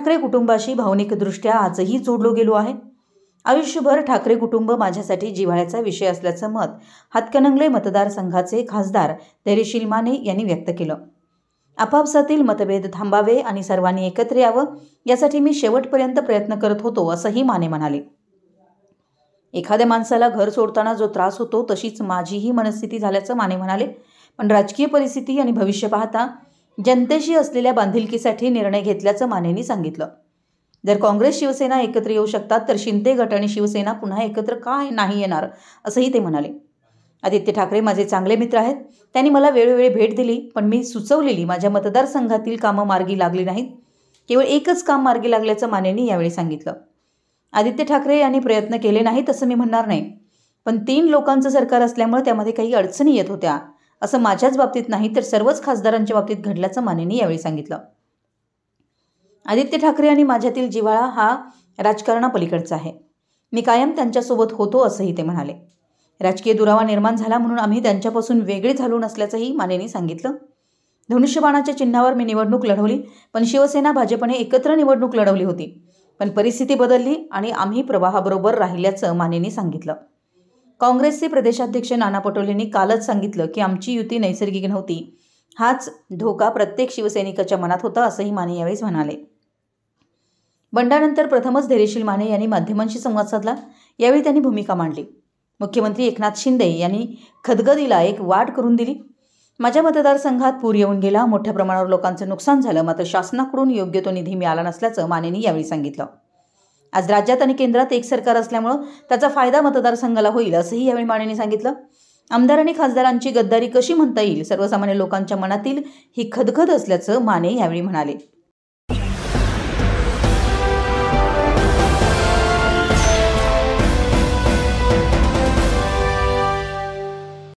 ठाकरे कुटुंबाशी भावनिकदृष्ट्या आजही जोडलो गेलो आहे आयुष्यभर ठाकरे कुटुंब माझ्यासाठी जिव्हाळ्याचा विषय असल्याचं मत हातकणंगले मतदारसंघाचे खासदार धैर्यशील माने यांनी व्यक्त केलं आपापसातील मतभेद थांबावे आणि सर्वांनी एकत्र यावं यासाठी मी शेवटपर्यंत प्रयत्न करत होतो असंही माने म्हणाले एखाद्या माणसाला घर सोडताना जो त्रास होतो तशीच माझीही मनस्थिती झाल्याचं माने म्हणाले पण राजकीय परिस्थिती आणि भविष्य पाहता जनतेशी असलेल्या बांधिलकीसाठी निर्णय घेतल्याचं मानेनी सांगितलं जर काँग्रेस शिवसेना एकत्र येऊ शकतात तर शिंदे गट आणि शिवसेना पुन्हा एकत्र का नाही येणार असंही ते म्हणाले आदित्य ठाकरे माझे चांगले मित्र आहेत त्यांनी मला वेळोवेळी भेट दिली पण मी सुचवलेली माझ्या मतदारसंघातील कामं मार्गी लागली नाहीत केवळ एकच काम मार्गी लागल्याचं मानेनी यावेळी सांगितलं आदित्य ठाकरे यांनी प्रयत्न केले नाहीत असं मी म्हणणार नाही पण तीन लोकांचं सरकार असल्यामुळे त्यामध्ये काही अडचणी येत होत्या असं माझ्याच बाबतीत नाही तर सर्वच खासदारांच्या बाबतीत घडल्याचं मानेनी यावेळी सांगितलं आदित्य ठाकरे आणि माझ्यातील जिव्हाळा हा राजकारणापलीकडचा आहे मी कायम त्यांच्यासोबत होतो असंही ते म्हणाले राजकीय दुरावा निर्माण झाला म्हणून आम्ही त्यांच्यापासून वेगळे झालो नसल्याचंही मानेनी सांगितलं धनुष्यबाणाच्या चिन्हावर मी निवडणूक लढवली पण शिवसेना भाजपने एकत्र निवडणूक लढवली होती पण परिस्थिती बदलली आणि आम्ही प्रवाहाबरोबर राहिल्याचं मानेनी सांगितलं काँग्रेसचे प्रदेशाध्यक्ष नाना पटोलेंनी कालच सांगितलं की आमची युती नैसर्गिक नव्हती हाच धोका प्रत्येक शिवसैनिकाच्या मनात होता असंही माने यावेळी म्हणाले बंडानंतर प्रथमच धैर्यशील माने यांनी माध्यमांशी संवाद साधला यावेळी त्यांनी भूमिका मांडली मुख्यमंत्री एकनाथ शिंदे यांनी खदगदीला एक वाट करून दिली माझ्या मतदारसंघात पूर येऊन गेला मोठ्या प्रमाणावर लोकांचं नुकसान झालं मात्र शासनाकडून योग्य तो निधी मिळाला नसल्याचं मानेनी यावेळी सांगितलं आज राज्यात आणि केंद्रात एक सरकार असल्यामुळं त्याचा फायदा मतदारसंघाला होईल असंही यावेळी मानेने सांगितलं आमदार आणि खासदारांची गद्दारी कशी म्हणता येईल सर्वसामान्य लोकांच्या मनातील ही खदखद असल्याचं माने यावेळी म्हणाले